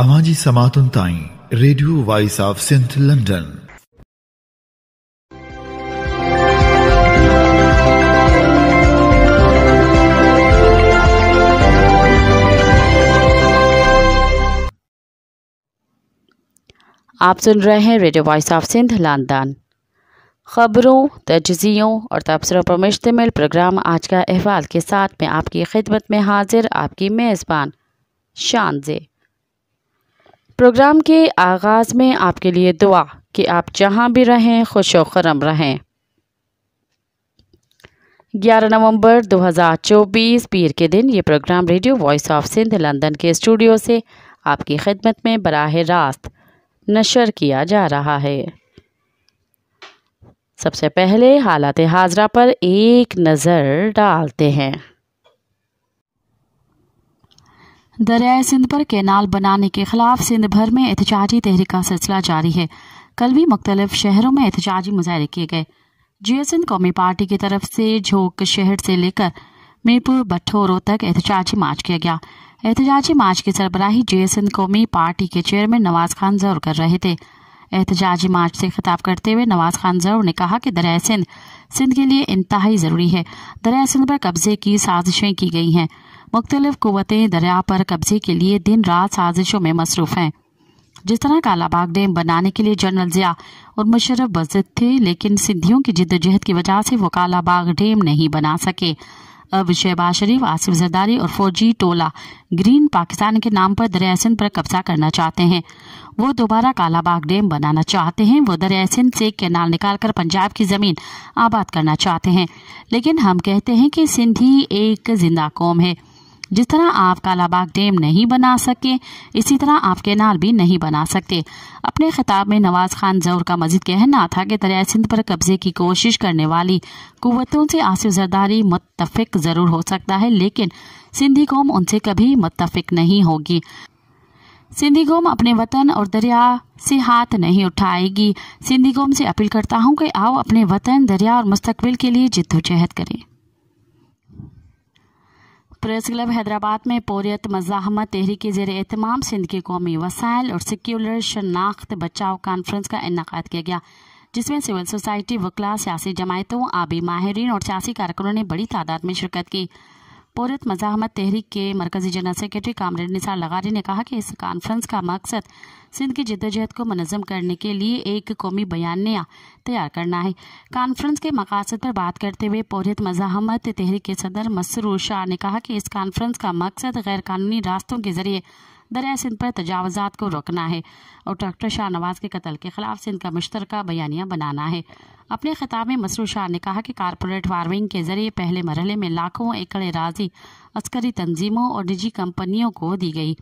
अवाजी समातुन ताई radio voice of Sindh London आप सुन रहे हैं radio voice of Sindh London खबरों तजियों और तबसरों पर मुश्तमिल प्रोग्राम आज का अहवाल के साथ मैं आपकी खिदमत में हाजिर आपकी मेज़बान शानजे प्रोग्राम के आगाज़ में आपके लिए दुआ कि आप जहाँ भी रहें खुश करम रहें ग्यारह नवंबर 2024 पीर के दिन ये programme radio voice of Sindh London के स्टूडियो से आपकी खिदमत में बराह रास्त नशर किया जा रहा है सबसे पहले हालात हाजरा पर एक नज़र डालते हैं दरियाए सिंध पर कैनाल बनाने के खिलाफ सिंध भर में एहतजाजी तहरीक का सिलसिला जारी है कल भी मुख्तलिफ शहरों में एहतजाजी मुजाहरे किए गए जी सिंध कौमी पार्टी की तरफ से झोंक शहर से लेकर मीरपुर भट्ठोरों तक एहतजाजी मार्च किया गया एहतजाजी मार्च की सरबराही जी सिंध कौमी पार्टी के चेयरमैन नवाज खान जौर कर रहे थे एहतजाजी मार्च से खिताब करते हुए नवाज खान जरूर ने कहा कि दरिया सिंध सिंध के लिए इंतहाई ज़रूरी है दरिया सिंध पर कब्जे की साजिशें की गई हैं मुख्तलिफ कुतें दरिया पर कब्जे के लिए दिन रात साजिशों में मसरूफ़ हैं जिस तरह कालाबाग डैम बनाने के लिए जनरल जिया और मुशरफ बजद थे लेकिन सिंधियों की जिद्दोजहद की वजह से वो कालाबाग डैम नहीं बना सके अब शहबाज शरीफ आसिफ जरदारी और फौजी टोला ग्रीन पाकिस्तान के नाम पर दरिया सिंध पर कब्जा करना चाहते हैं वो दोबारा कालाबाग डैम बनाना चाहते हैं वो दरिया सिंध से कैनाल निकालकर पंजाब की जमीन आबाद करना चाहते हैं लेकिन हम कहते हैं कि सिंधी एक जिंदा कौम है जिस तरह आप कालाबाग डैम नहीं बना सके इसी तरह आप केनाल भी नहीं बना सकते अपने खिताब में नवाज खान जौर का मजीद कहना था कि दरिया सिंध पर कब्जे की कोशिश करने वाली कुतों से आसिफ जरदारी मुतफिक ज़रूर हो सकता है लेकिन सिंधी कौम उनसे कभी मुतफिक नहीं होगी सिंधी कौम अपने वतन और दरिया से हाथ नहीं उठाएगी सिंधी कौम से अपील करता हूँ कि आओ अपने वतन दरिया और मुस्तबिल के लिए जिद्दोजहद करें प्रेस क्लब हैदराबाद में पोरियत मजाहमत तहरीक जेर एहतमाम सिंध के कौमी वसायल और सिक्यूलर शनाख्त बचाव कॉन्फ्रेंस का इनका किया गया जिसमें सिविल सोसाइटी वकला सियासी जमायतों आबी माहरीन और सियासी कारकुनों ने बड़ी तादाद में शिरकत की पोरियत मजाहमत तहरीक के मरकजी जनरल सेक्रेटरी कामरेड निसार लगारी ने कहा कि इस कॉन्फ्रेंस का मकसद सिंध की जद्दोजहद को मनज़म करने के लिए एक कौमी बयानिया तैयार करना है कॉन्फ्रेंस के मकासद पर बात करते हुए पोहित मजाहमत तहरीक के सदर मसरूर शाह ने कहा कि इस कॉन्फ्रेंस का मकसद गैर कानूनी रास्तों के जरिए दरिया सिंध पर तजावजात को रोकना है और डॉक्टर शाह नवाज के कत्ल के खिलाफ सिंध का मुश्तर बयानिया बनाना है अपने खिताब में मसरूर शाह ने कहा कि कारपोरेट वार्मिंग के जरिए पहले मरहले में लाखों एकड़ राजी अस्करी तंजीमों और निजी कंपनियों को दी गई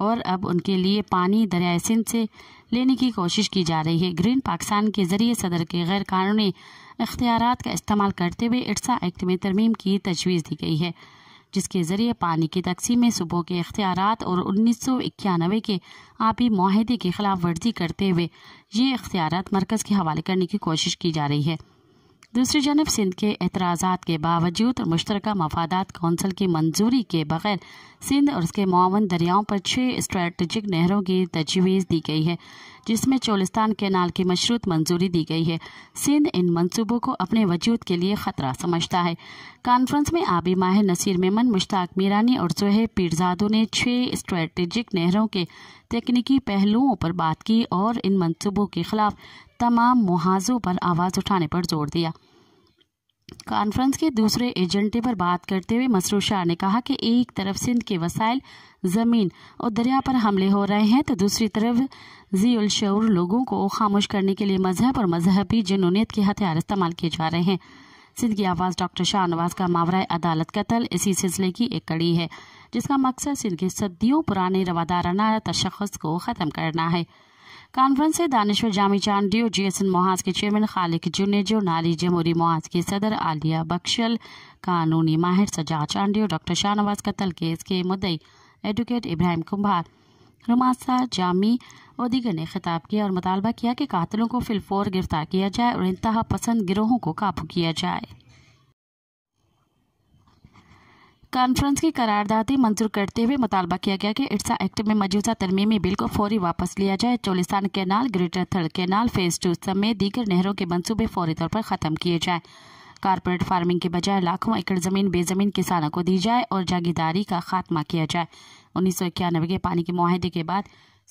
और अब उनके लिए पानी दरिया सिंध से लेने की कोशिश की जा रही है ग्रीन पाकिस्तान के जरिए सदर के गैर कानूनी अख्तियार का इस्तेमाल करते हुए इर्सा एक्ट में तरमीम की तजवीज़ दी गई है जिसके ज़रिए पानी की तकसीम में सूबों के इख्तियार और उन्नीस सौ इक्यानवे के आपी माहे की खिलाफ वर्जी करते हुए ये अख्तियार मरकज़ के हवाले करने की कोशिश की जा रही है दूसरी जानब सिंध के एतराज़ा के बावजूद मुश्तरक मुश्तर मफादात कौंसिल की मंजूरी के बगैर सिंध और उसके मामन दरियाओं पर छः स्ट्रेटजिक नहरों की तजवीज़ दी गई है जिसमें चोलिस्तान कैनाल की मशरूत मंजूरी दी गई है सिंध इन मंसूबों को अपने वजूद के लिए खतरा समझता है कॉन्फ्रेंस में आबी माहिर नसीर मेमन मुश्ताक मीरानी और सुहेब पीरजादों ने छः स्ट्रेटेजिक नहरों के तकनीकी पहलुओं पर बात की और इन मंसूबों के खिलाफ तमाम मुहाजों पर आवाज़ उठाने पर जोर दिया कॉन्फ्रेंस के दूसरे एजेंडे पर बात करते हुए मसरूर शाह ने कहा कि एक तरफ सिंध के वसाइल ज़मीन और दरिया पर हमले हो रहे हैं तो दूसरी तरफ जीउल शऊर लोगों को खामोश करने के लिए मजहब और मजहबी जनूनीत के हथियार इस्तेमाल किए जा रहे हैं सिंध की आवाज़ डॉक्टर शाह नवाज का मावरा अदालत कतल इसी सिलसिले की एक कड़ी है जिसका मकसद सिंध के सदियों पुराने रवादाराना तशखस को ख़त्म करना है कॉन्फ्रेंस से दानश्वर जामी जी एस एन मोहाज के चेयरमैन खालिक जुनेजो नारी जमहूरी मोहाज के सदर आलिया बख्शल कानूनी माहिर सजा चांडी और डॉक्टर शाहनवाज कत्ल केस के मुद्दई एडवोकेट इब्राहिम कुंभार रुमासा जामी और दीगर ने खिताब किया और मुतालबा किया कि कातलों को फिलफोर गिरफ्तार किया जाए और इंतहा पसंद गिरोहों को काबू किया जाए कॉन्फ्रेंस की करारदादी मंजूर करते हुए मुतालबा किया गया कि इर्सा एक्ट में मौजूदा तरमीमी बिल को फौरी वापस लिया जाए Cholistan canal greater Thal canal phase two समेत दीगर नहरों के मंसूबे फौरी तौर पर ख़त्म किए जाए कारपोरेट फार्मिंग के बजाय लाखों एकड़ जमीन बेजमीन किसानों को दी जाए और जागीदारी का खात्मा किया जाए उन्नीस सौ इक्यानवे के पानी के माहदे के बाद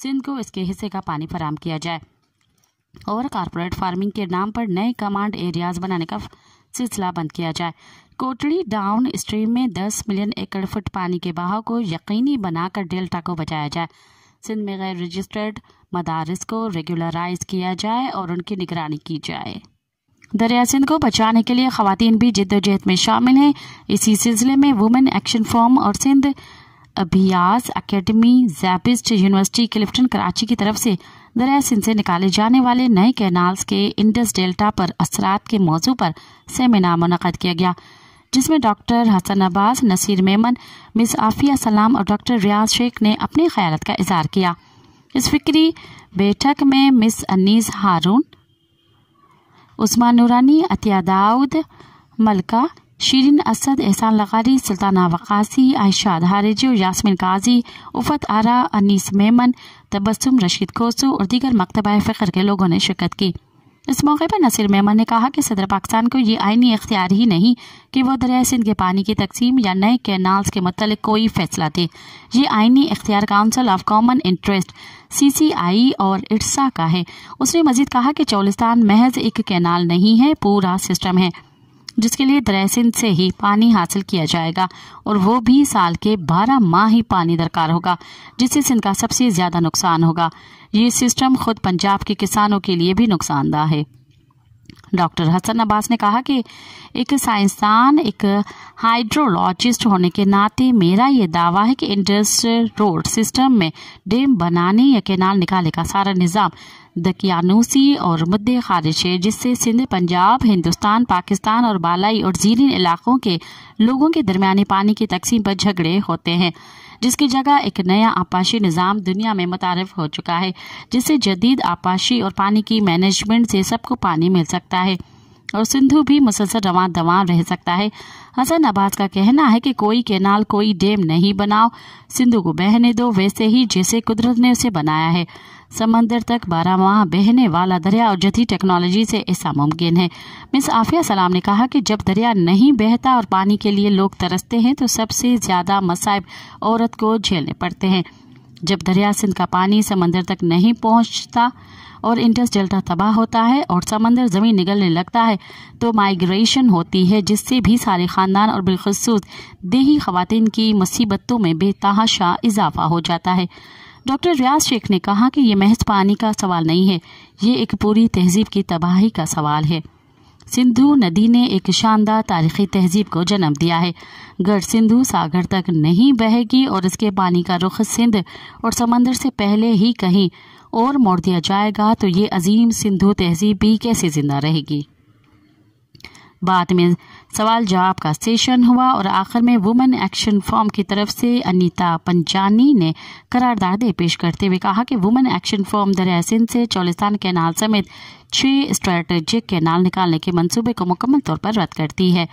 सिंध को इसके हिस्से का पानी फराम किया जाए और कारपोरेट फार्मिंग के नाम पर नए कमांड एरियाज बनाने का सिलसिला बंद किया जाए कोटड़ी डाउन स्ट्रीम में 10 मिलियन एकड़ फुट पानी के बहाव को यकीनी बनाकर डेल्टा को बचाया जाए सिंध में गैर रजिस्टर्ड मदारस को रेगुलराइज किया जाए और उनकी निगरानी की जाए दरिया सिंध को बचाने के लिए खातन भी जद्दोजहद में शामिल हैं इसी सिलसिले में वुमेन एक्शन फॉर्म और सिंध अभियास अकेडमी जैपिस्ट यूनिवर्सिटी क्लिफ्टन कराची की तरफ से दरिया सिंध से निकाले जाने वाले नए कैनाल्स के इंडस डेल्टा पर असरात के मौजू पर सेमिनार मुनद किया गया जिसमें डॉक्टर हसन अब्बास नसीर मेमन मिस आफिया सलाम और डॉक्टर रियाज शेख ने अपने ख्याल का इजहार किया इस फिक्री बैठक में मिस अनीस हारून उस्मान नूरानी अतिया दाऊद मलका शीरिन असद एहसान लगारी सुल्ताना वकासी आयशा धारेजी यासमिन काजी उफत आरा अनीस मेमन तबस्सुम रशीद कोसू और दीगर मकतबा फ़िक्र के लोगों ने शिरकत की इस मौके पर नसीर मेमन ने कहा कि सदर पाकिस्तान को ये आइनी इख्तियार ही नहीं कि वह दरिया सिंध के पानी की तकसीम या नए कैनाल्स के मतलब कोई फैसला दे ये आइनी इख्तियार council of common interest CCI e और इट्सा का है उसने मजीद कहा कि चौलिस्तान महज एक कैनाल नहीं है पूरा सिस्टम है जिसके लिए सिंध से ही पानी हासिल किया जाएगा और वो भी साल के बारह माह ही पानी दरकार होगा जिससे सिंध का सबसे ज्यादा नुकसान होगा ये सिस्टम खुद पंजाब के किसानों के लिए भी नुकसानदा है डॉक्टर हसन अब्बास ने कहा कि एक साइंसदान एक हाइड्रोलॉजिस्ट होने के नाते मेरा ये दावा है कि इंडस्ट्रियल रोड सिस्टम में डैम बनाने या कैनाल निकालने का सारा निज़ाम दकियानूसी और मुद्दे खारिज है जिससे सिंध पंजाब हिंदुस्तान पाकिस्तान और बालाई और जीरी इलाकों के लोगों के दरमियानी पानी की तकसीम पर झगड़े होते हैं जिसकी जगह एक नया आपाशी निज़ाम दुनिया में मुतारफ हो चुका है जिससे जदीद आपाशी और पानी की मैनेजमेंट से सबको पानी मिल सकता है और सिंधु भी मुसलसल रवा दवा रह सकता है हसन अब्बास का कहना है कि कोई केनाल कोई डैम नहीं बनाओ सिंधु को बहने दो वैसे ही जैसे कुदरत ने उसे बनाया है समंदर तक बारह माह बहने वाला दरिया और जथी टेक्नोलॉजी से ऐसा मुमकिन है मिस आफिया सलाम ने कहा कि जब दरिया नहीं बहता और पानी के लिए लोग तरसते हैं तो सबसे ज़्यादा मसाइब औरत को झेलने पड़ते हैं जब दरिया सिंध का पानी समंदर तक नहीं पहुंचता और इंडस डेल्टा तबाह होता है और समंदर ज़मीन निगलने लगता है तो माइग्रेशन होती है जिससे भी सारे ख़ानदान और बिलखसूस देही खातन की मुसीबतों में बेतहाशा इजाफा हो जाता है डॉक्टर रियाज शेख ने कहा कि ये महज पानी का सवाल नहीं है ये एक पूरी तहजीब की तबाही का सवाल है सिंधु नदी ने एक शानदार तारीखी तहजीब को जन्म दिया है गढ़ सिंधु सागर तक नहीं बहेगी और इसके पानी का रुख सिंध और समंदर से पहले ही कहीं और मोड़ दिया जाएगा तो ये अजीम सिंधु तहजीब भी कैसे जिंदा रहेगी बाद में सवाल जवाब का सेशन हुआ और आखिर में वुमेन एक्शन फॉर्म की तरफ से अनीता पंचानी ने करारदादे पेश करते हुए कहा कि वुमेन एक्शन फॉर्म दरिया सिंध से चौलिस्तान कैनाल समेत छह स्ट्रेटेजिक कैनाल निकालने के मंसूबे को मुकम्मल तौर पर रद्द करती है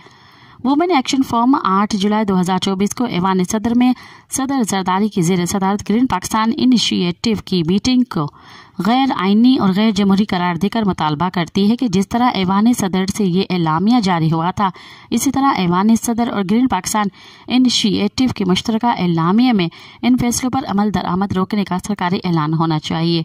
वुमेन एक्शन फॉर्म 8 जुलाई 2024 को ऐवान सदर में सदर जरदारी की जेर सदारत ग्रीन पाकिस्तान इनिशिएटिव की मीटिंग को गैर आइनी और गैर जमहूरी करार देकर मुतालबा करती है कि जिस तरह ऐवान सदर से ये एलामिया जारी हुआ था इसी तरह ऐवान सदर और ग्रीन पाकिस्तान इनिशिएटिव के मुश्तर एलामिया में इन फैसलों पर अमल दरामद रोकने का सरकारी ऐलान होना चाहिए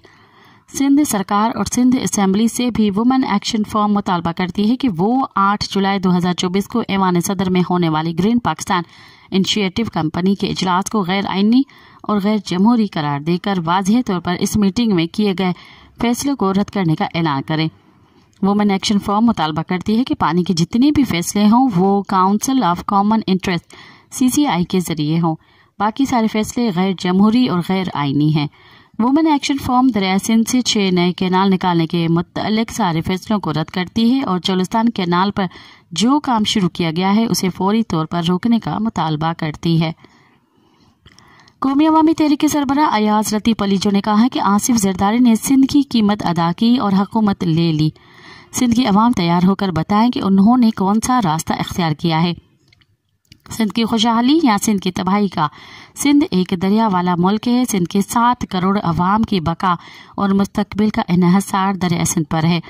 सिंध सरकार और सिंध असम्बली से भी वुमेन एक्शन फॉर्म मुतालबा करती है कि वो 8 जुलाई 2024 को ऐवान सदर में होने वाली ग्रीन पाकिस्तान इनिशिएटिव कंपनी के इजलास को गैर आइनी और गैर जमहूरी करार देकर वाजह तौर पर इस मीटिंग में किए गए फैसलों को रद्द करने का ऐलान करें वुमेन एक्शन फॉर्म मुतालबा करती है कि पानी के जितने भी फैसले हों वो council of common interest CCI के जरिए हों बाकी सारे फैसले गैर जमहूरी और गैर आइनी हैं वुमेन एक्शन फॉर्म दरिया सिंध से छः नए कैनाल निकालने के मुतल सारे फैसलों को रद्द करती है और चौलिस्तान कैनाल पर जो काम शुरू किया गया है उसे फौरी तौर पर रोकने का मुतालबा करती है कौमी अवामी तहरीक सरबरा अयाज रती अलीजो ने कहा है कि आसिफ जरदारी ने सिंध की कीमत अदा की और हकूमत ले ली सिंध की अवाम तैयार होकर बताएं कि उन्होंने कौन सा रास्ता अख्तियार किया है सिंध की खुशहाली या सिंध की तबाही का सिंध एक दरिया वाला मुल्क है सिंध के सात करोड़ अवाम की बका और मुस्तबिल का इनहसार दरिया सिंध पर है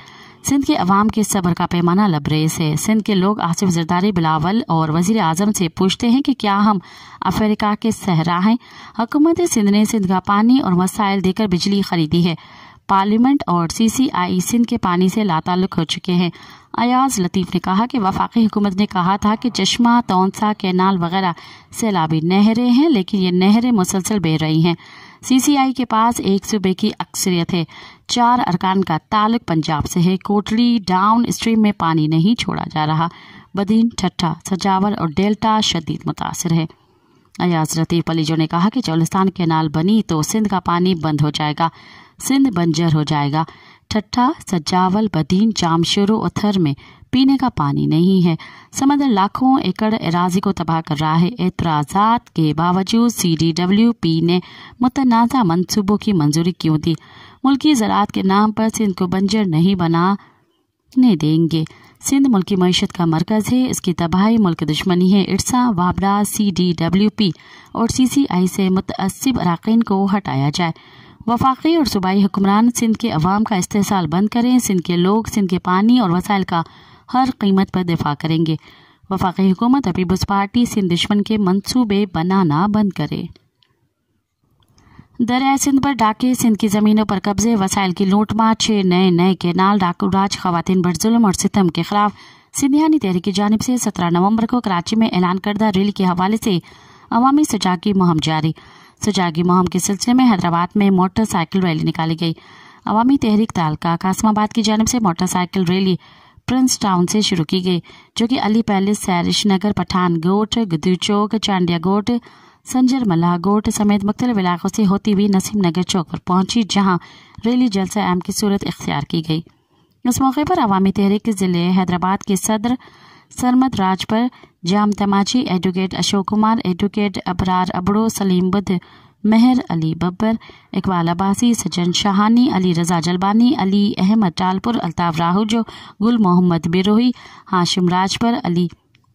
सिंध के अवाम के सब्र का पैमाना लबरेज है सिंध के लोग आसिफ जरदारी बिलावल और वजीर आजम से पूछते हैं कि क्या हम अफ्रीका के सहरा हैं हुकूमत सिंध ने सिंध का पानी और मसाइल देकर बिजली खरीदी है पार्लियामेंट और सी सी आई सिंध के पानी से लाताल्लुक हो चुके हैं अयाज लतीफ़ ने कहा कि वफाकी हुकूमत ने कहा था कि चश्मा तोनसा कैनाल वगैरह सैलाबी नहरें हैं लेकिन ये नहरें मुसलसल बह रही हैं सीसीआई के पास एक सूबे की अक्सरियत है चार अरकान का ताल्लुक पंजाब से है कोटली डाउन स्ट्रीम में पानी नहीं छोड़ा जा रहा बदीन ठट्ठा सजावर और डेल्टा शदीद मुतासर है अयाज लतीफ अलीजो ने कहा कि चौलिस्तान कैनाल बनी तो सिंध का पानी बंद हो जाएगा सिंध बंजर हो जाएगा ठट्ठा सज्जावल बदीन जामशेरो और थर में पीने का पानी नहीं है समंदर लाखों एकड़ एराजी को तबाह कर रहा है एतराज़ात के बावजूद सी डी डब्ल्यू पी ने मुतनाज़ा मनसूबों की मंजूरी क्यों दी मुल्की ज़रात के नाम पर सिंध को बंजर नहीं बनाने देंगे सिंध मुल्की मीशत का मरकज़ है इसकी तबाही मुल्क दुश्मनी है इर्सा वाबड़ा सी डी डब्ल्यू पी और सी सी आई से मुतसब अरकान को हटाया जाए वफाकी और सूबाई हुक्मरान सिंध के अवाम का इस्तेसाल बंद करें सिंध के लोग सिंध के पानी और वसाइल का हर कीमत पर दिफा करेंगे वफाकी हुकूमत और पीपल्स पार्टी सिंध दुश्मन के मंसूबे बनाना बंद करे दरिया सिंध पर डाके सिंध की ज़मीनों पर कब्जे वसाइल की लूटमार छः नए नए के डाकू राज खातन पर जुल्म और सितम के खिलाफ सिंधियानी तहरीक की जानब से सत्रह नवंबर को कराची में ऐलान करदा रैली के हवाले से अवामी सजागी मुहम जारी सजागी मुहम के सिलसिले में हैदराबाद में मोटरसाइकिल रैली निकाली गई अवामी तहरीक तालका कासमाबाद की जानब से मोटरसाइकिल रैली प्रिंस टाउन से शुरू की गई जो कि अली पैलेस सैरिश नगर पठानकोट गदू चौक चांडिया गोट संजर मल्ला गोट समेत मुख्तलिफ इलाकों से होती हुई नसीम नगर चौक पर पहुंची जहां रैली जलसा एम की सूरत इख्तियार की गई इस मौके पर अवामी तहरीक ज़िले हैदराबाद के सदर सरमद राज पर जाम तमाची एडवोकेट अशोक कुमार एडवोकेट अबरार अबड़ो सलीम बुद्ध मेहर अली बब्बर इकबाल अब्बासी सज्जन शाहानी अली रजा जलबानी अली अहमद टालपुर अल्ताफ राहुजो गुल मोहम्मद बिरोही हाशिम राजपर अली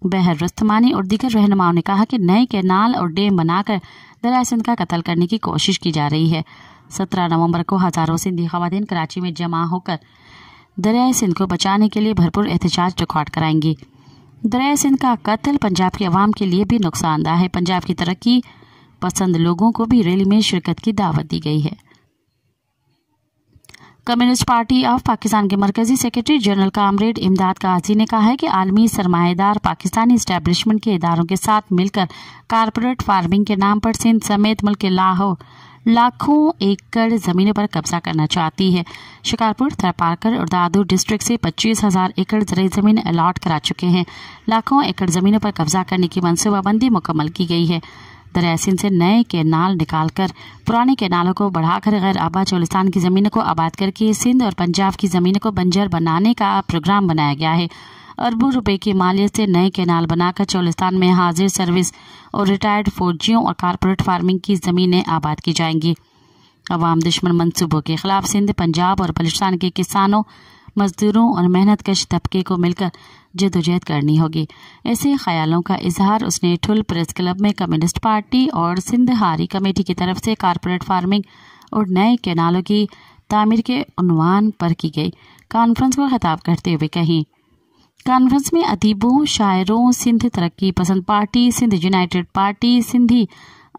बहर रस्तमानी और दिगर रहनुमाओं ने कहा कि नए कैनाल और डैम बनाकर दरिया सिंध का कत्ल करने की कोशिश की जा रही है सत्रह नवंबर को हज़ारों सिंधी खवतान कराची में जमा होकर दरिया सिंध को बचाने के लिए भरपूर एहतजाज रिकॉर्ड कराएंगी दरिया सिंध का कत्ल पंजाब के अवाम के लिए भी नुकसानदा है पंजाब की तरक्की पसंद लोगों को भी रैली में शिरकत की दावत दी गई है कम्युनिस्ट पार्टी ऑफ पाकिस्तान के मरकजी सेक्रेटरी जनरल कामरेड इमदाद काजी ने कहा है कि आलमी सरमाएदार पाकिस्तानी इस्टेब्लिशमेंट के इदारों के साथ मिलकर कारपोरेट फार्मिंग के नाम पर सिंध समेत मुल्क के लाहौर लाखों एकड़ जमीनों पर कब्जा करना चाहती है शिकारपुर थरपारकर और दादू डिस्ट्रिक्ट से पच्चीस हजार एकड़ जरिए जमीन अलाट करा चुके हैं लाखों एकड़ जमीनों पर कब्जा करने की मनसूबाबंदी मुकम्मल की गई है दरियासिन से नए कैनाल निकालकर पुराने केनालों को बढ़ाकर गैर आबाद चौलिस्तान की ज़मीन को आबाद करके सिंध और पंजाब की ज़मीन को बंजर बनाने का प्रोग्राम बनाया गया है अरबों रुपए की मालियत से नए कैनाल बनाकर चौलिस्तान में हाजिर सर्विस और रिटायर्ड फौजियों और कारपोरेट फार्मिंग की ज़मीनें आबाद की जाएंगी अवाम दुश्मन मनसूबों के खिलाफ सिंध पंजाब और बलिस्तान के किसानों मज़दूरों और मेहनत कश तबके को मिलकर जदोजहद करनी होगी ऐसे ख्यालों का इजहार उसने ठुल प्रेस क्लब में कम्युनिस्ट पार्टी और सिंधहारी कमेटी की तरफ से कारपोरेट फार्मिंग और नए कैनालों की तामीर के उनवान पर की गई कॉन्फ्रेंस को खिताब करते हुए कही कॉन्फ्रेंस में अदीबों शायरों सिंध तरक्की पसंद party Sindh united party Sindhi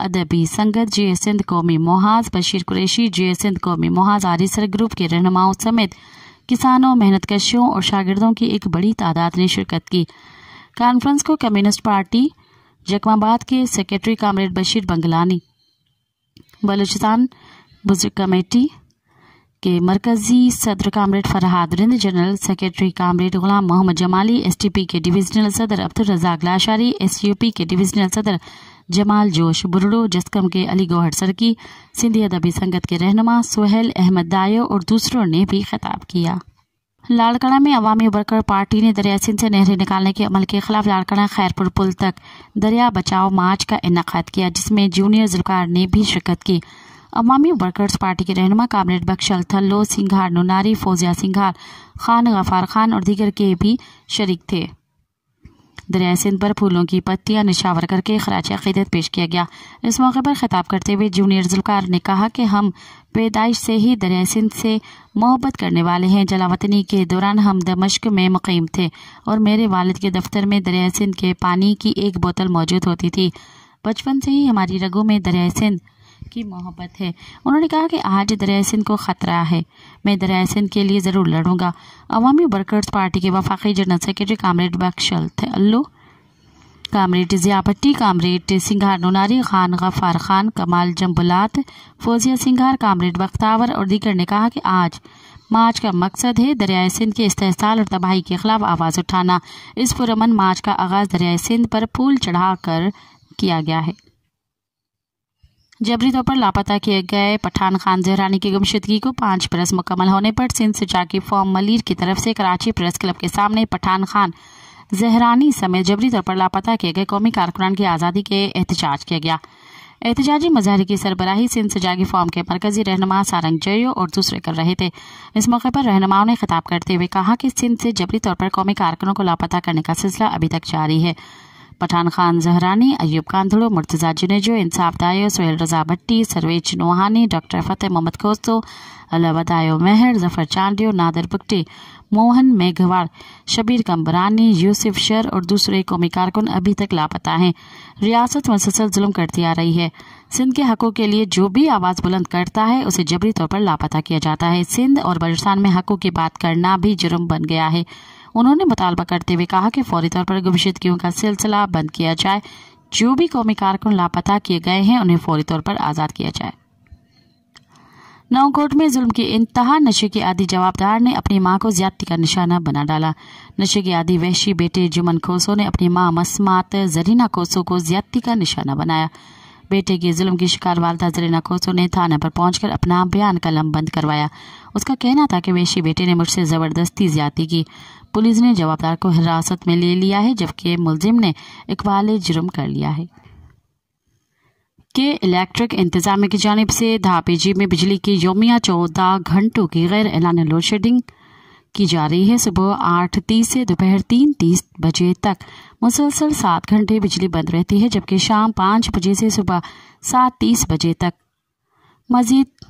Adabi Sangat जे सिंध कौमी मोहाज बशीर कुरैशी जे सिंध कौमी मोहाज आरिसर ग्रुप के रहनुमाओं समेत किसानों मेहनतकशियों और शागिर्दों की एक बड़ी तादाद ने शिरकत की कॉन्फ्रेंस को कम्युनिस्ट पार्टी जकमाबाद के सेक्रेटरी कामरेड बशीर बंगलानी बलूचिस्तान बुजुर्ग कमेटी के मरकज़ी सदर comrade Farhad Rind general secretary comrade Ghulam Mohammad Jamali STP के डिवीजनल सदर अब्दुल रजाक लाशारी एसयूपी के डिवीजनल सदर जमाल जोश बुरड़ो जस्कम के अली गौहर सरकी सिंधी अदबी संगत के रहनमा सोहेल अहमद दायो और दूसरों ने भी खिताब किया लाड़कड़ा में अवामी वर्कर पार्टी ने दरिया सिंध से नहरें निकालने के अमल के खिलाफ लाड़कड़ा खैरपुर पुल तक दरिया बचाओ मार्च का इनका किया जिसमें जूनियर जुल्कार ने भी शिरकत की अवामी वर्कर्स पार्टी के रहनुमा कामरेड बख्शल थल्लो सिंघार नुनारी फौजिया सिंघार खान गफार खान और दीगर के भी शरीक थे दरिया सिंध पर फूलों की पत्तियां निशावर करके खराज अकीदत पेश किया गया इस मौके पर खिताब करते हुए जूनियर जुल्कार ने कहा कि हम पैदाइश से ही दरिया सिंध से मोहब्बत करने वाले हैं जलावतनी के दौरान हम दमश्क में मुकम थे और मेरे वालद के दफ्तर में दरिया सिंध के पानी की एक बोतल मौजूद होती थी बचपन से ही हमारी रगों में दरिया सिंध की मोहब्बत है उन्होंने कहा कि आज सिंध को ख़तरा है मैं दरअसिन के लिए ज़रूर लड़ूंगा अवामी वर्कर्स पार्टी के वफाकी जनरल सेक्रेटरी कामरेड बख्शल थे अल्लू कामरेड जियापट्टी कामरेड सिंघार नुनारी खान गफ़ार खान कमाल जम्बुलात फौजिया सिंघार कामरेड बख्तावर और दीगर ने कहा कि आज मार्च का मकसद है दरियाए सिंध के इस्तेसाल और तबाही के खिलाफ आवाज़ उठाना इस पुरमन मार्च का आगाज़ दरियाए सिंध पर फूल चढ़ाकर किया गया है जबरी तौर पर लापता किए गए पठान खान जहरानी की गुमशुदगी को पांच बरस मुकम्मल होने पर सिंध सुचा की फॉर्म मलिर की तरफ से कराची प्रेस क्लब के सामने पठान खान जहरानी समेत जबरी तौर पर लापता किए गए कौमी कारकुनान की आज़ादी के एहतजाज किया गया एहतजाजी मजहरी की सरबराही सिंध सजागी फॉर्म के मरकजी रहनमा सारंग जयो और दूसरे कर रहे थे इस मौके पर रहनुमाओं ने खिताब करते हुए कहा कि सिंध से जबरी तौर पर कौमी कारकुनों को लापता करने का सिलसिला अभी तक जारी है पठान खान जहरानी अयूब कांधड़ो मुर्तज़ा जुनेजो इंसाफ़ दायो सुहेल रज़ा भट्टी सर्वेज नोहानी डॉक्टर फ़तेह मोहम्मद खोस्तो अला मेहर जफ़र चांडियो नादर बुगटे मोहन मेघवाड़ शबीर कम्बरानी यूसुफ शर और दूसरे कौमी कारकुन अभी तक लापता हैं रियासत मुसलसल जुल्म करती आ रही है सिंध के हकों के लिए जो भी आवाज़ बुलंद करता है उसे जबरी तौर पर लापता किया जाता है सिंध और बलुस्तान में हकों की बात करना भी जुर्म बन गया है उन्होंने मुतालबा करते हुए कहा कि फौरी तौर पर गुमशदगियों का सिलसिला बंद किया जाए जो भी कौमी कारकुन लापता किए गए हैं उन्हें फौरी तौर पर आज़ाद किया जाए नौकोट में जुल्म की इंतहा नशे के आदि जवाबदार ने अपनी मां को ज्यादती का निशाना बना डाला नशे के आदि वहशी बेटे जुमन खोसो ने अपनी मां मसमात जरीना कोसो को ज्यादती का निशाना बनाया बेटे के जुल्म की शिकार वालदा जरीना कोसो ने थाना पर पहुंचकर अपना बयान कलम बंद करवाया उसका कहना था कि वेशी बेटे ने मुझसे ज़बरदस्ती ज्यादा की पुलिस ने जवाबदार को हिरासत में ले लिया है जबकि मुलजिम ने इकबाल जुर्म कर लिया है के इलेक्ट्रिक इंतजाम की जानब से धापेजी में बिजली की योमिया चौदह घंटों की गैर एलान लोड शेडिंग की जा रही है सुबह आठ तीस से दोपहर तीन तीस बजे तक मुसलसल सात घंटे बिजली बंद रहती है जबकि शाम पाँच बजे से सुबह सात तीस बजे तक मजीद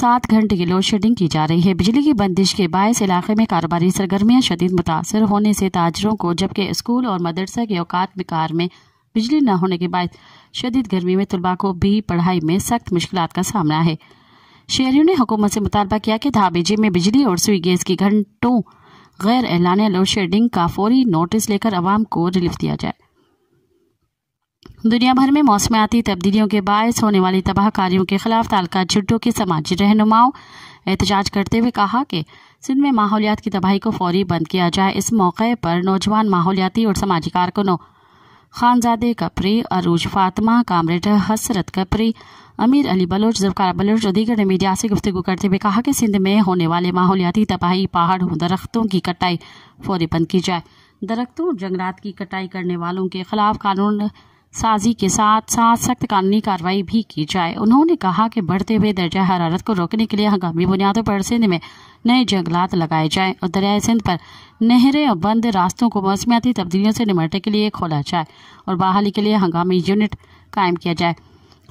सात घंटे की लोड शेडिंग की जा रही है बिजली की बंदिश के बायस इलाके में कारोबारी सरगर्मियां शदीद मुतासर होने से ताजरों को जबकि स्कूल और मदरसा के अवकात कार में बिजली न होने के बाद शदीद गर्मी में तलबा को भी पढ़ाई में सख्त मुश्किल का सामना है शहरियों ने हुकूमत से मुतालबा किया कि धाबेजे में बिजली और सुई गैस की घंटों गैर एलान लोड शेडिंग का फौरी नोटिस लेकर आवाम को रिलीफ दिया जाए दुनिया भर में मौसमियाती तब्दीलियों के बायस होने वाली तबाहकारियों के खिलाफ तालका झुड्डो के समाजी रहनुमाओं एहतजाज करते हुए कहा कि सिंध में माहौलियात की तबाही को फौरी बंद किया जाए इस मौके पर नौजवान माहौलियाती और समाजी कारकुनों खानजादे कपरी अरूज फातमा कामरेड हसरत कपरी अमीर अली बलोच जबकार बलोच और दीगर ने मीडिया से गुफ्तु करते हुए कहा कि सिंध में होने वाले माहौलियाती तबाही पहाड़ों दरख्तों की कटाई फौरी बंद की जाए दरख्तों जंगलात की कटाई करने वालों के खिलाफ कानून साजी के साथ साथ सख्त कानूनी कार्रवाई भी की जाए उन्होंने कहा कि बढ़ते हुए दर्जा हरारत को रोकने के लिए हंगामी बुनियादों पर सिंध में नए जंगलात लगाए जाएं और दरियाए सिंध पर नहरें और बंद रास्तों को मौसमियाती तब्दीलियों से निमटने के लिए खोला जाए और बहाली के लिए हंगामी यूनिट कायम किया जाए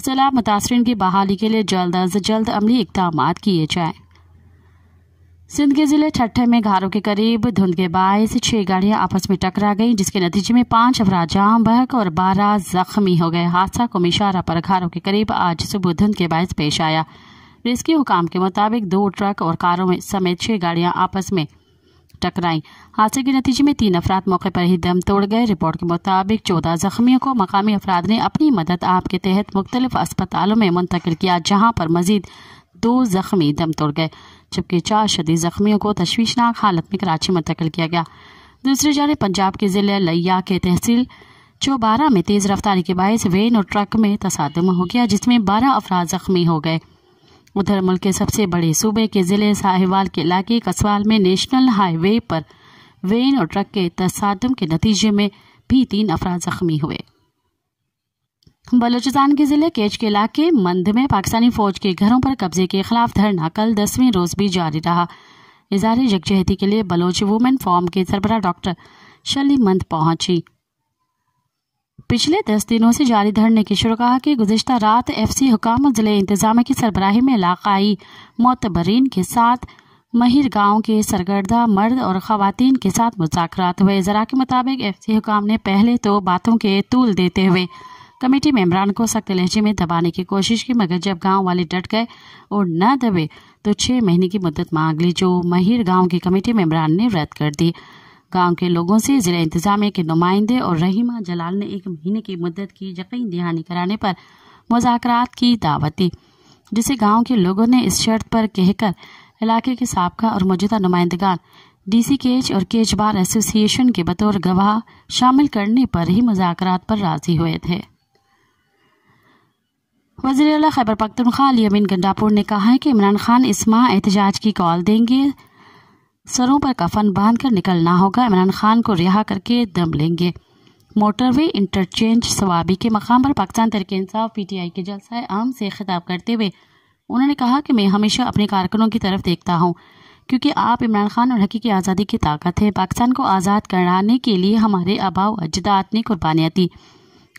सैलाब मुतासरी की बहाली के लिए जल्द अज जल्द अमली इकदाम किए जाएँ सिंध के जिले ठट्ठे में घरों के करीब धुंध के बायस छह गाड़ियां आपस में टकरा गईं जिसके नतीजे में पांच अफराज जाम बहक और बारह जख्मी हो गए हादसा को मिशारा पर घरों के करीब आज सुबह धुंध के बायस पेश आया रेस्क्यू हुकाम के मुताबिक दो ट्रक और कारों में समेत छह गाड़ियां आपस में टकराई हादसे के नतीजे में तीन अफराद मौके पर ही दम तोड़ गए रिपोर्ट के मुताबिक चौदह जख्मियों को मकामी अफराद ने अपनी मदद आप के तहत मुख्तलिफ अस्पतालों में मुंतकिल किया जहाँ पर मजीद दो जख्मी दम तोड़ गए जबकि चार शदीद जख्मियों को तशवीशनाक हालत में कराची मुंतकिल किया गया दूसरी जानब पंजाब के ज़िले लैया के तहसील चौबारा में तेज़ रफ्तारी के बायस वेन और ट्रक में तसादम हो गया जिसमें बारह अफराद ज़ख्मी हो गए उधर मुल्क के सबसे बड़े सूबे के ज़िले साहिवाल के इलाके कसवाल में नेशनल हाईवे पर वेन और ट्रक के तसादम के नतीजे में भी तीन अफराद ज़ख्मी हुए बलूचिस्तान के जिले केच के इलाके मंद में पाकिस्तानी फौज के घरों पर कब्जे के खिलाफ धरना कल दसवीं रोज भी जारी रहा इजहार यकजहती के लिए बलोच वुमेन फॉर्म के सरबरा डॉक्टर शली मंद पहुंची पिछले दस दिनों से जारी धरने की शुरुआत की गुजशत रात एफ सी हुकाम जिले इंतजाम की सरबराही में इलाकई मोतबरीन के साथ महिर गांव के सरगर्दा मर्द और खातन के साथ मुजाकर हुए जरा के मुताबिक एफ सी हुकाम ने पहले तो बातों के तूल देते हुए कमेटी मेम्बरान को सख्त लहजे में दबाने की कोशिश की मगर जब गांव वाले डट गए और न दबे तो छह महीने की मदद मांग ली जो महिर गांव की कमेटी मेम्बरान ने रद्द कर दी गांव के लोगों से ज़िला इंतजामिया के नुमाइंदे और रहीमा जलाल ने एक महीने की मदद की यकीन दहानी कराने पर मुजाकर की दावत दी जिसे गांव के लोगों ने इस शर्त पर कहकर इलाके के सबका और मौजूदा नुमाइंदगान डीसी केच और केच बार एसोसिएशन के बतौर गवाह शामिल करने पर ही मुजाकरात पर राजी हुए थे वजी अल खैबर पख्तनख्वा अली अमीन गंडापुर ने कहा है कि इमरान खान इस माह एहतजाज की कॉल देंगे सरों पर कफन बांध कर निकलना होगा इमरान खान को रिहा करके दम लेंगे मोटरवे इंटरचेंज सवाबी के मकाम पर पाकिस्तान तरीके इंसाफ पी टी आई के जलसा आम से खिताब करते हुए उन्होंने कहा कि मैं हमेशा अपने कारकुनों की तरफ देखता हूँ क्योंकि आप इमरान खान और हकीकी आज़ादी की ताकत है पाकिस्तान को आज़ाद कराने के लिए हमारे आबाव अजदात ने कुर्बानियाँ दी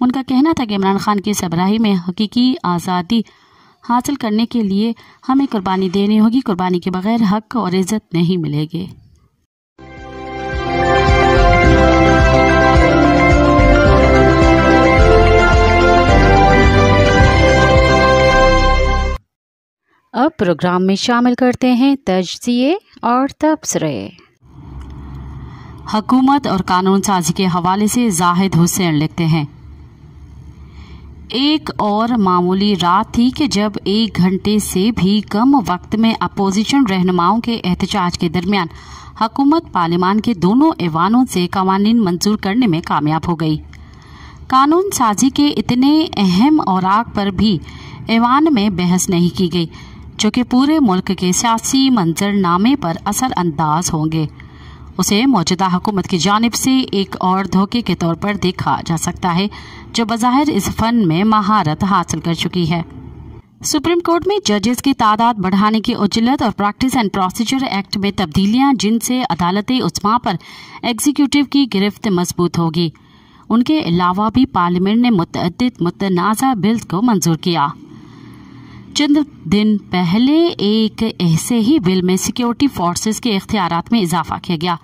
उनका कहना था कि इमरान खान की सबराही में हकीकी आज़ादी हासिल करने के लिए हमें कुर्बानी देनी होगी कुर्बानी के बगैर हक और इज़्ज़त नहीं मिलेगी अब प्रोग्राम में शामिल करते हैं तजिए और तबसरे हकूमत और कानून साजी के हवाले से जाहिद हुसैन लिखते हैं एक और मामूली रात थी कि जब एक घंटे से भी कम वक्त में अपोजिशन रहनुमाओं के एहतजाज के दरमियान हकूमत पार्लियामान के दोनों ऐवानों से कवानीन मंजूर करने में कामयाब हो गई कानून साजी के इतने अहम और आग पर भी ऐवान में बहस नहीं की गई जो कि पूरे मुल्क के सियासी मंजरनामे पर असरअंदाज होंगे उसे मौजूदा हुकूमत की जानब से एक और धोखे के तौर पर देखा जा सकता है जो बाहर इस फन में महारत हासिल कर चुकी है सुप्रीम कोर्ट में जजेस की तादाद बढ़ाने की उजलत और प्रैक्टिस एंड प्रोसीजर एक्ट में तब्दीलियां जिनसे अदालतें उस्मा पर एग्जीक्यूटिव की गिरफ्त मजबूत होगी उनके अलावा भी पार्लियामेंट ने मुतद मुतनाज़ा बिल्स को मंजूर किया चंद दिन पहले एक ऐसे ही बिल में सिक्योरिटी फोर्सेस के इख्तियार में इजाफा किया गया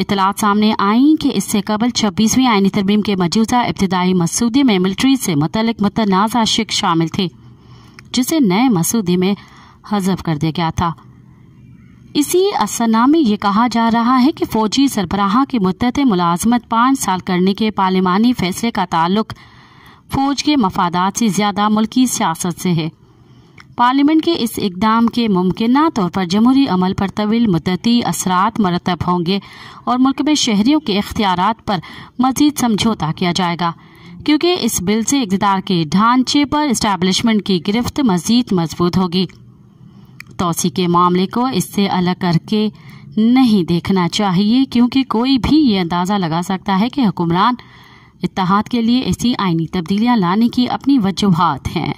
इतलात सामने आई कि इससे कबल छब्बीसवीं आइनी तरमीम के मौजूदा इब्तदाई मसूदे में मिल्ट्री से मतलब मतनाज़ा शिक शामिल थे जिसे नए मसूदे में हजफ कर दिया गया था इसी असना में यह कहा जा रहा है कि फौजी सरबराह की मदत मुलाजमत पाँच साल करने के पार्लिमानी फैसले का ताल्लुक फौज के मफादात से ज़्यादा मुल्की सियासत से है पार्लियामेंट के इस इकदाम के मुमकिन तौर पर जमहूरी अमल पर तवील मदती असरात मरतब होंगे और मुल्क में शहरीों के इख्तियार पर मजीद समझौता किया जाएगा क्योंकि इस बिल से इकतदार के ढांचे पर इस्टेबलिशमेंट की गिरफ्त मजीद मजबूत होगी तोसी के मामले को इससे अलग करके नहीं देखना चाहिए क्योंकि कोई भी ये अंदाज़ा लगा सकता है कि हुक्मरान इतिहाद के लिए ऐसी आइनी तब्दीलियां लाने की अपनी वजूहत हैं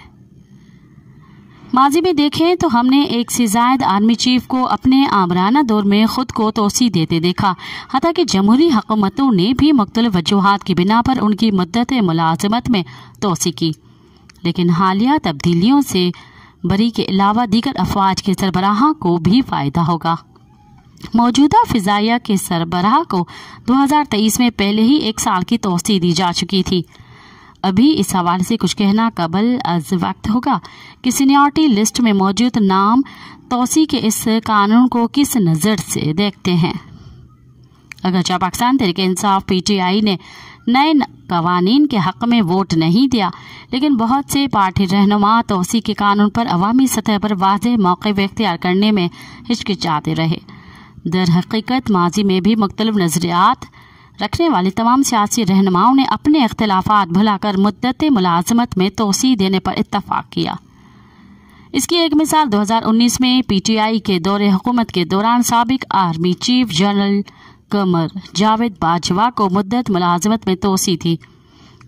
माजी में देखें तो हमने एक से जायद आर्मी चीफ को अपने आमराना दौर में खुद को तोसी देते देखा हालांकि जमहूरी हकूमतों ने भी मकतल वजूहत की बिना पर उनकी मदत मुलाजमत में तोसी की लेकिन हालिया तब्दीलियों से बरी के अलावा दीगर अफवाज के सरबराह को भी फ़ायदा होगा मौजूदा फिजाइया के सरबराह को 2023 में पहले ही एक साल की तोसी दी जा चुकी थी अभी इस हवाले से कुछ कहना कबल अज वक्त होगा कि सीनियोरिटी लिस्ट में मौजूद नाम तोसी के इस कानून को किस नज़र से देखते हैं अगर अगरचा पाकिस्तान तरीके इंसाफ पीटीआई ने नए कवानीन के हक में वोट नहीं दिया लेकिन बहुत से पार्टी रहनुमा तोसी के कानून पर अवामी सतह पर वाज मौके अख्तियार करने में हिचकिचाते रहे दर हकीकत माजी में भी मुख्तलिफ नज़रियात रखने वाले तमाम सियासी रहनुमाओं ने अपने अख्तिलाफात भुलाकर मुद्दत मुलाजमत में तोसी देने पर इतफाक़ किया इसकी एक मिसाल 2019 में पीटीआई के दौरे हुकूमत के दौरान सबक army chief general Qamar Javed Bajwa को मुद्दत मुलाजमत में तोसी थी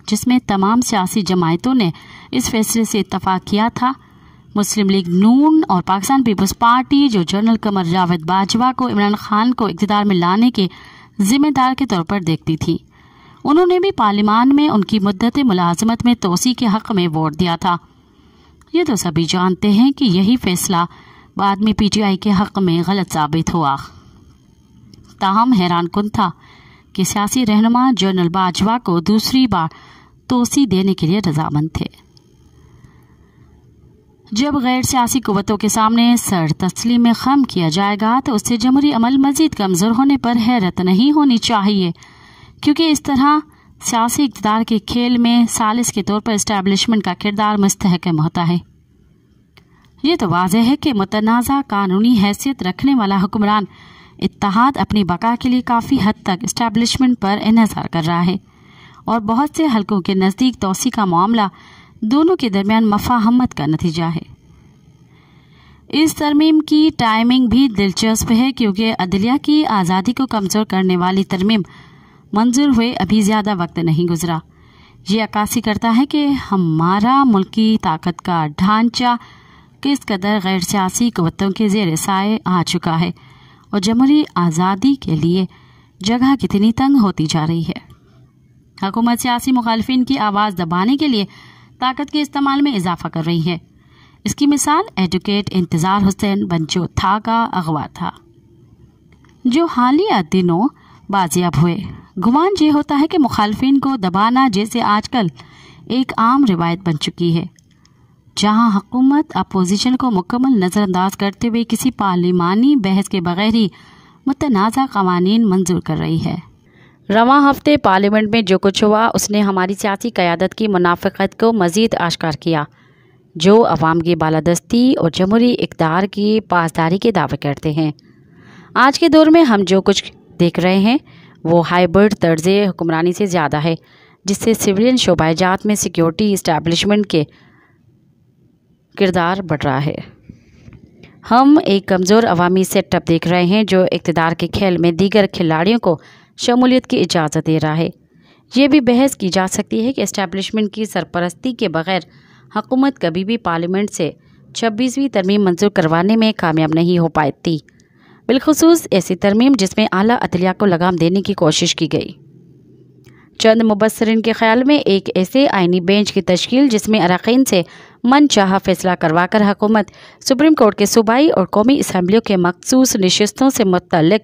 जिसमें तमाम सियासी जमायतों ने इस फैसले से इतफाक़ किया था मुस्लिम लीग नून और पाकिस्तान पीपल्स पार्टी जो जनरल कमर जावेद बाजवा को इमरान खान को इकतदार में लाने के जिम्मेदार के तौर पर देखती थी उन्होंने भी पार्लियमान में उनकी मुद्दत मुलाजमत में तोसी के हक में वोट दिया था ये तो सभी जानते हैं कि यही फैसला बाद में पीटीआई के हक में गलत साबित हुआ ताहम हैरान कन था कि सियासी रहनुमा जनरल बाजवा को दूसरी बार तोसी देने के लिए रजामंद थे जब गैर सियासी कुतों के सामने सर तस्लीम खम किया जाएगा तो उससे जमहूरी अमल मजीद कमज़ोर होने पर हैरत नहीं होनी चाहिए क्योंकि इस तरह सियासी इकतदार के खेल में सालिस के तौर पर इस्टेबलिशमेंट का किरदार मुस्तहकम होता है ये तो वाज है कि मुतनाज़ कानूनी हैसियत रखने वाला हुक्मरान इतिहाद अपनी बका के लिए काफ़ी हद तक इस्टेबलिशमेंट पर इन्हसार कर रहा है और बहुत से हलकों के नज़दीक तोसी का मामला दोनों के दरमियान मफाहमत का नतीजा है इस तरमीम की टाइमिंग भी दिलचस्प है क्योंकि अदलिया की आज़ादी को कमज़ोर करने वाली तरमीम मंजूर हुए अभी ज़्यादा वक्त नहीं गुजरा ये अक्सी करता है कि हमारा मुल्की ताकत का ढांचा किस कदर गैर सियासी कवतों के जेर साय आ चुका है और जमहूरी आज़ादी के लिए जगह कितनी तंग होती जा रही है हकूमत सियासी मुखालफन की आवाज़ दबाने के लिए ताकत के इस्तेमाल में इजाफा कर रही है इसकी मिसाल एडवोकेट इंतज़ार हुसैन बंचो था का अगवा था जो हालिया दिनों बाजियाब हुए गुमान ये होता है कि मुखालफन को दबाना जैसे आजकल एक आम रिवायत बन चुकी है जहां हकूमत अपोजिशन को मुकम्मल नज़रअंदाज करते हुए किसी पार्लिमानी बहस के बगैर ही मुतनाज़ा कवानीन मंजूर कर रही है रवा हफ्ते पार्लियामेंट में जो कुछ हुआ उसने हमारी सियासी क़्यादत की मुनाफ़त को मज़ीद आश्कार किया जो अवाम की बालादस्ती और जमहूरी इकदार की पासदारी के दावे करते हैं आज के दौर में हम जो कुछ देख रहे हैं वो हाइब्रिड तर्ज हुक्मरानी से ज़्यादा है जिससे सिविलियन शोबाजात में सिक्योरिटी इस्टेबलिशमेंट के किरदार बढ़ रहा है हम एक कमज़ोर अवामी सेटअप देख रहे हैं जो इकतदार के खेल में दीगर खिलाड़ियों को शमूलियत की इजाज़त दे रहा है यह भी बहस की जा सकती है कि इस्टेब्लिशमेंट की सरपरस्ती के बगैर हकूमत कभी भी पार्लियामेंट से छब्बीसवीं तरमीम मंजूर करवाने में कामयाब नहीं हो पाती बिलखसूस ऐसी तरमीम जिसमें अली अतलिया को लगाम देने की कोशिश की गई चंद मुबसरन के ख्याल में एक ऐसे आइनी बेंच की तश्ील जिसमें अरकान से मन चाह फैसला करवाकर हकूमत सुप्रीम कोर्ट के सूबाई और कौमी इसम्बलियों के मखसूस नशस्तों से मतलब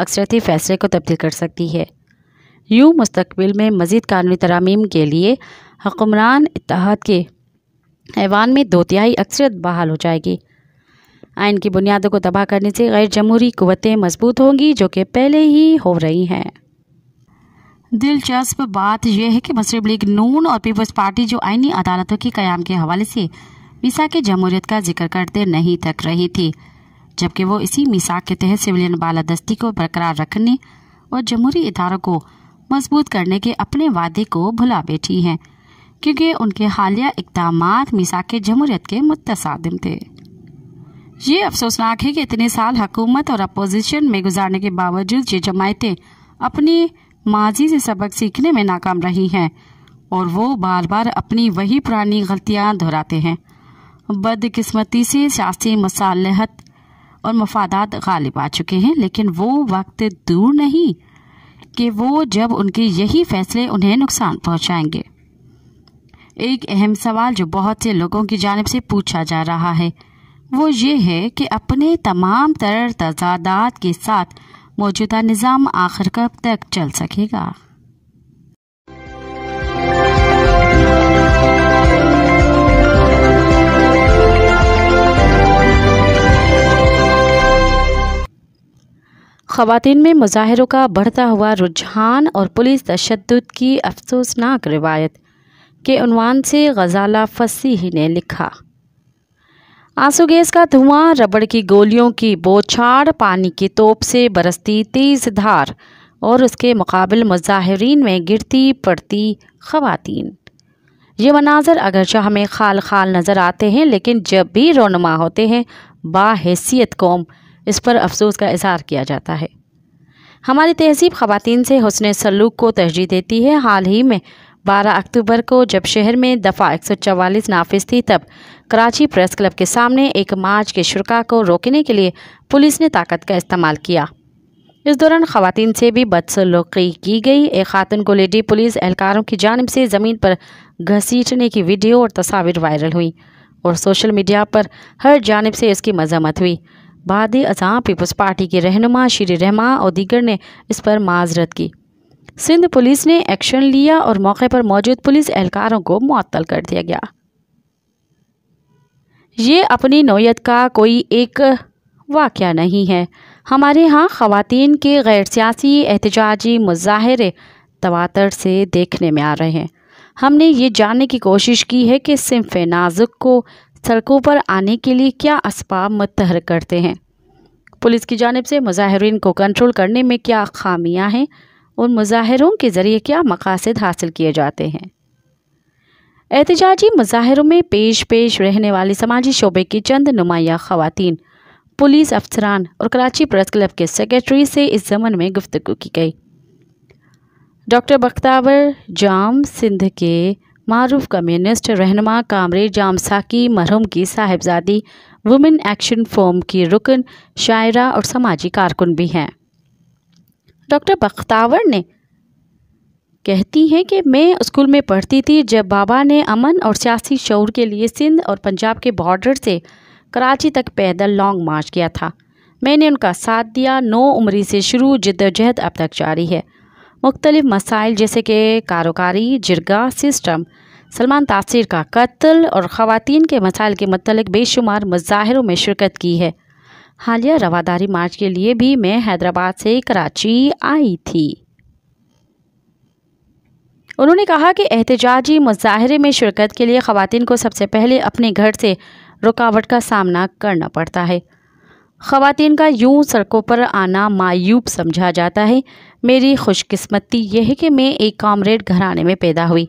अक्सरती फैसले को तब्दील कर सकती है यूँ मुस्तबिल में मज़ीद कानूनी तरामीम के लिए हुक्मरान इतिहाद के ऐवान में दो तिहाई अक्सरत बहाल हो जाएगी आइन की बुनियादों को तबाह करने से गैर जमहूरी कुतें मजबूत होंगी जो कि पहले ही हो रही हैं दिलचस्प बात यह है कि मुस्लिम लीग नून और पीपल्स पार्टी जो आइनी अदालतों के क्याम के हवाले से वीसा के जमहूरियत का जिक्र करते नहीं थक रही थी जबकि वो इसी मिसाक के तहत सिविलियन बालादस्ती को बरकरार रखने और जमहूरी इदारों को मजबूत करने के अपने वादे को भुला बैठी हैं क्योंकि उनके हालिया इकदाम मिसाक जमहूरियत के मुतसादम थे ये अफसोसनाक है कि इतने साल हकूमत और अपोजिशन में गुजारने के बावजूद ये जमायतें अपनी माजी से सबक सीखने में नाकाम रही हैं और वो बार बार अपनी वही पुरानी गलतियां दोहराते हैं बदकिस्मती से सियासी मसालहत और मफादात गालिब आ चुके हैं लेकिन वो वक्त दूर नहीं कि वो जब उनके यही फैसले उन्हें नुकसान पहुंचाएंगे एक अहम सवाल जो बहुत से लोगों की जानब से पूछा जा रहा है वो ये है कि अपने तमाम तर तजादात के साथ मौजूदा निज़ाम आखिर कब तक चल सकेगा खातन में मुजाहरों का बढ़ता हुआ रुझान और पुलिस तशद की अफसोसनाक रिवायत के उनवान से गजाला ही ने लिखा आंसू गैस का धुआं रबड़ की गोलियों की बोछाड़ पानी की तोप से बरसती तेज़ धार और उसके मुकाबल मुजाहरीन में गिरती पड़ती खवतिन ये मनाजर अगरचे हमें खाल खाल नज़र आते हैं लेकिन जब भी रोनमा होते हैं बाहसीत कौम इस पर अफसोस का इजहार किया जाता है हमारी तहजीब ख़वातीन से हसन सलूक को तरजीह देती है हाल ही में 12 अक्टूबर को जब शहर में दफ़ा 144 नाफिज थी तब कराची प्रेस क्लब के सामने एक मार्च के शुरा को रोकने के लिए पुलिस ने ताकत का इस्तेमाल किया इस दौरान ख़वान से भी बदसलूकी की गई एक खातन को लेडी पुलिस एहलकारों की जानब से ज़मीन पर घसीटने की वीडियो और तस्वीर वायरल हुई और सोशल मीडिया पर हर जानब से इसकी मजम्मत हुई बाद अजाम पीपल्स पार्टी के रहनुमा श्री रहमा और दीगर ने इस पर माजरत की सिंध पुलिस ने एक्शन लिया और मौके पर मौजूद पुलिस एहलकारों को मअतल कर दिया गया ये अपनी नोयत का कोई एक वाक़ नहीं है हमारे यहाँ ख़वातीन के गैर सियासी एहतजाजी मुजाहरे तवातर से देखने में आ रहे हैं हमने ये जानने की कोशिश की है कि सिंफ नाजुक को सड़कों पर आने के लिए क्या इसबाब मतहर करते हैं पुलिस की जानब से मुजाहरीन को कंट्रोल करने में क्या खामियां हैं और मुजाहरों के ज़रिए क्या मकासद हासिल किए जाते हैं एहतजाजी मुजाहरों में पेश पेश रहने वाले समाजी शोबे की चंद नुमाया खातन पुलिस अफसरान और कराची प्रेस क्लब के सेक्रेटरी से इस जमन में गुफ्तु की गई डॉक्टर बख्तावर जाम सिंध के मरूफ कम्युनिस्ट रहनमा कामरे जाम साकी मरहम की साहिबजादी वुमेन एक्शन फोम की रुकन शायरा और समाजी कारकुन भी हैं डॉक्टर बख्तावर ने कहती हैं कि मैं स्कूल में पढ़ती थी जब बाबा ने अमन और सियासी शौर के लिए सिंध और पंजाब के बॉर्डर से कराची तक पैदल लॉन्ग मार्च किया था मैंने उनका साथ दिया नौ उम्री से शुरू जद्दोजहद अब तक जारी है मुख्तलिफ मसाइल जैसे कि कारोकारी जिरगा सिस्टम सलमान तासीर का कत्ल और ख़वान के मसाइल के मतलब बेशुमार मज़ाहरों में शिरकत की है हालिया रवादारी मार्च के लिए भी मैं हैदराबाद से कराची आई थी उन्होंने कहा कि एहतजाजी मुजाहरे में शिरकत के लिए ख़वान को सबसे पहले अपने घर से रुकावट का सामना करना पड़ता है ख़वान का यूं सड़कों पर आना मायूब समझा जाता है मेरी खुशकस्मती यह है कि मैं एक कामरेड घराने में पैदा हुई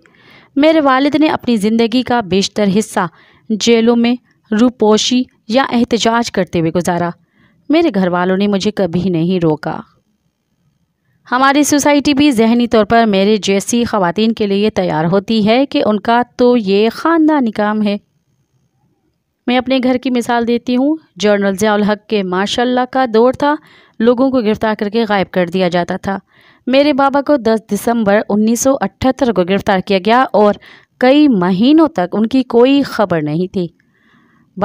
मेरे वालिद ने अपनी ज़िंदगी का बेशतर हिस्सा जेलों में रूपोशी या एहतजाज करते हुए गुजारा मेरे घर वालों ने मुझे कभी नहीं रोका हमारी सोसाइटी भी जहनी तौर पर मेरे जैसी ख़वातीन के लिए तैयार होती है कि उनका तो ये ख़ानदानी काम है मैं अपने घर की मिसाल देती हूँ जर्नल ज़ियाल हक के माशाल्लाह का दौर था लोगों को गिरफ़्तार करके गायब कर दिया जाता था मेरे बाबा को 10 दिसंबर 1978 को गिरफ़्तार किया गया और कई महीनों तक उनकी कोई खबर नहीं थी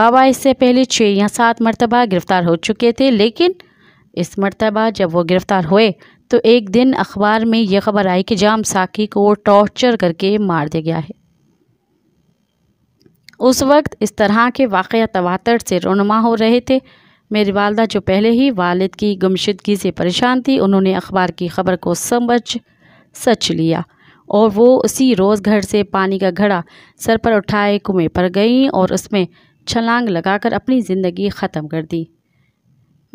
बाबा इससे पहले छः या सात मरतबा गिरफ़्तार हो चुके थे लेकिन इस मरतबा जब वो गिरफ़्तार हुए तो एक दिन अखबार में यह खबर आई कि जाम साकी को टॉर्चर करके मार दिया गया है उस वक्त इस तरह के वाक़ तवातर से रोनमा हो रहे थे मेरी वालदा जो पहले ही वालद की गुमशुदगी से परेशान थी उन्होंने अखबार की ख़बर को समझ सच लिया और वो उसी रोज़ घर से पानी का घड़ा सर पर उठाए कुएँ पर गईं और उसमें छलांग लगाकर अपनी ज़िंदगी ख़त्म कर दी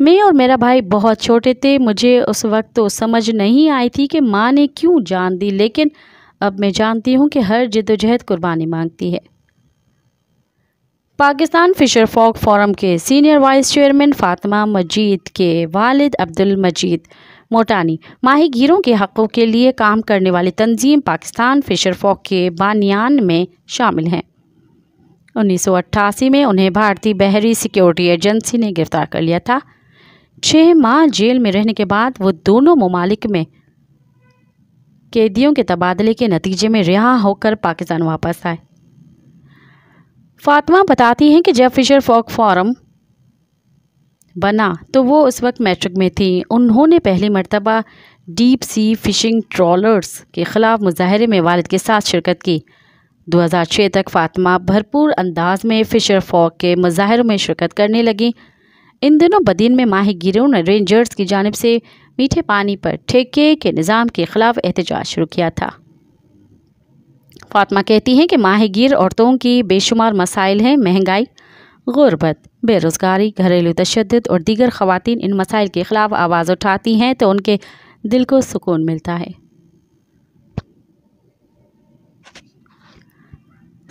मैं और मेरा भाई बहुत छोटे थे मुझे उस वक्त तो समझ नहीं आई थी कि माँ ने क्यों जान दी लेकिन अब मैं जानती हूँ कि हर जदोजहद कुर्बानी मांगती है पाकिस्तान फिशर फॉक फोरम के senior vice chairman Fatima Majeed के वालिद अब्दुल मजीद मोटानी माही गीरों के हक़ों के लिए काम करने वाली तंजीम पाकिस्तान फिशर फॉक के बानियान में शामिल हैं 1988 में उन्हें भारतीय बहरी सिक्योरिटी एजेंसी ने गिरफ़्तार कर लिया था छः माह जेल में रहने के बाद वो दोनों ममालिक में कैदियों के तबादले के नतीजे में रिहा होकर पाकिस्तान वापस आए फातिमा बताती हैं कि जब फिशर फॉक फॉरम बना तो वो उस वक्त मैट्रिक में थी उन्होंने पहली मरतबा डीप सी फ़िशिंग ट्रॉलर्स के ख़िलाफ़ मुजाहरे में वालद के साथ शिरकत की 2006 तक फातिमा भरपूर अंदाज में फ़िशर फॉक के मुजाहरों में शिरकत करने लगी इन दिनों बदीन में माही गिरों ने रेंजर्स की जानब से मीठे पानी पर ठेके के निज़ाम के ख़िलाफ़ एहतजाज शुरू किया था फातमा कहती हैं कि माहिगीर औरतों की बेशुमार मसाइल हैं महंगाई गुरबत बेरोज़गारी घरेलू तशद और दीगर खुवान इन मसाइल के ख़िलाफ़ आवाज़ उठाती हैं तो उनके दिल को सुकून मिलता है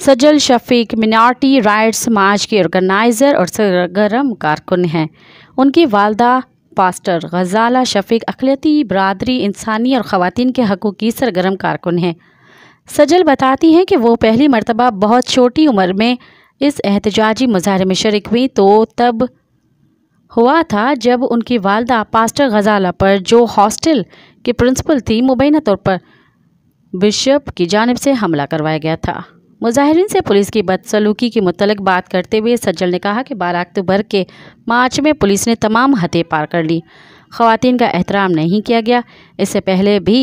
Sajal Shafiq minority rights march के ऑर्गेनाइज़र और सरगर्म कारकुन हैं उनकी वालदा पास्टर गजाला शफीक अखिलती बरदरी इंसानी और ख़वान के हकूक़ की सरगर्म कारकुन हैं सजल बताती हैं कि वो पहली मरतबा बहुत छोटी उम्र में इस एहतजाजी मुजाहरे में शर्क हुई तो तब हुआ था जब उनकी वालदा पास्टर गजाला पर जो हॉस्टल की प्रिंसिपल थी मुबैना तौर पर बिशप की जानब से हमला करवाया गया था मुजाहरीन से पुलिस की बदसलूकी के मतलब बात करते हुए सज्जल ने कहा कि बारह अक्टूबर के मार्च में पुलिस ने तमाम हतें पार कर ली खातन का एहतराम नहीं किया गया इससे पहले भी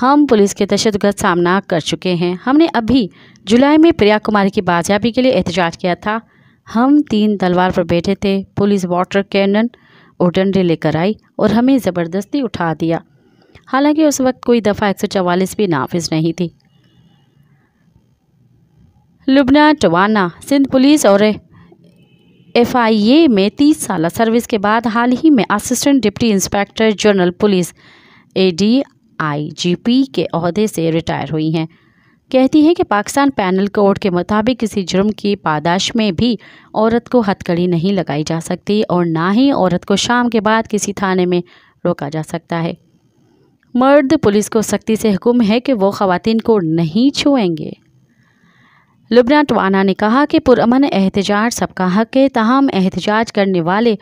हम पुलिस के तशद सामना कर चुके हैं हमने अभी जुलाई में प्रिया कुमारी की बाजियाबी के लिए एहतजाज किया था हम तीन तलवार पर बैठे थे पुलिस वाटर कैनन और डंडे लेकर आई और हमें ज़बरदस्ती उठा दिया हालांकि उस वक्त कोई दफ़ा एक सौ चवालीस भी नाफिज नहीं थी लुबना टवाना सिंध पुलिस और एफ आई ए में तीस साल सर्विस के बाद हाल ही में assistant deputy inspector general police A D IGP के अहदे से रिटायर हुई हैं कहती हैं कि पाकिस्तान पैनल कोड के मुताबिक किसी जुर्म की पादाश में भी औरत को हथकड़ी नहीं लगाई जा सकती और ना ही औरत को शाम के बाद किसी थाने में रोका जा सकता है मर्द पुलिस को सख्ती से हुक्म है कि वो खातन को नहीं छुएंगे लुबना टवाना ने कहा कि पुरमन एहतजाज सबका हक है तहम एहतजाज करने वाले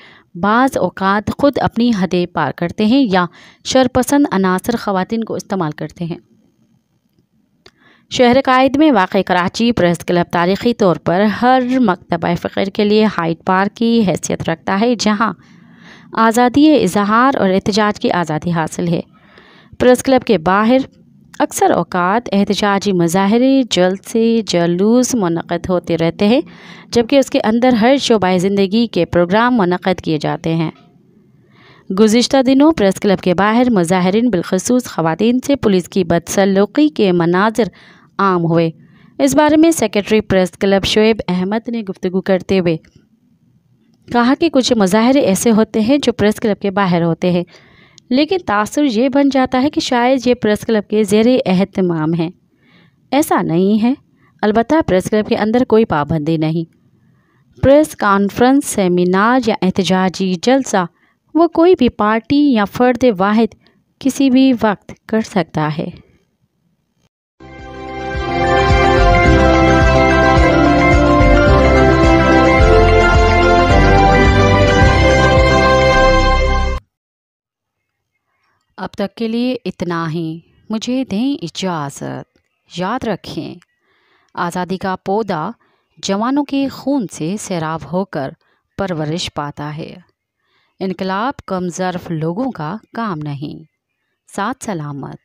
बाज़ अवत ख़ुद अपनी हदें पार करते हैं या शरपसंद अनासर ख़वान को इस्तेमाल करते हैं शहर कायद में वाक़ कराची प्रेस क्लब तारीख़ी तौर पर हर मकतबा फ़िक्र के लिए हाइट पार्क की हैसियत रखता है जहाँ आज़ादी इजहार और एहतजाज की आज़ादी हासिल है प्रेस क्लब के बाहर अक्सर अवकात एहतजाजी मज़ाहरे जल्द से जलूस मनद होते रहते हैं जबकि उसके अंदर हर शोबा ज़िंदगी के प्रोग्राम मनद किए जाते हैं गुज्त दिनों प्रेस क्लब के बाहर मज़ाहरीन बिलखसूस ख़वान से पुलिस की बदसलूकी के मनाजर आम हुए इस बारे में secretary press club Shoaib Ahmed ने गुफ्तु करते हुए कहा कि कुछ मज़ाहरे ऐसे होते हैं जो प्रेस क्लब के बाहर होते हैं लेकिन तासर ये बन जाता है कि शायद ये प्रेस क्लब के जेर अहतमाम हैं ऐसा नहीं है अलबत् प्रेस क्लब के अंदर कोई पाबंदी नहीं प्रेस कॉन्फ्रेंस सेमिनार या एहतजाजी जलसा वो कोई भी पार्टी या फ़र्द वाहिद किसी भी वक्त कर सकता है अब तक के लिए इतना ही मुझे दें इजाज़त याद रखें आज़ादी का पौधा जवानों के खून से सैराब होकर परवरिश पाता है इनकलाब कमजरफ लोगों का काम नहीं साथ सलामत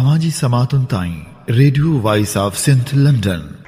अवाजी समातुन ताई radio voice of Sindh London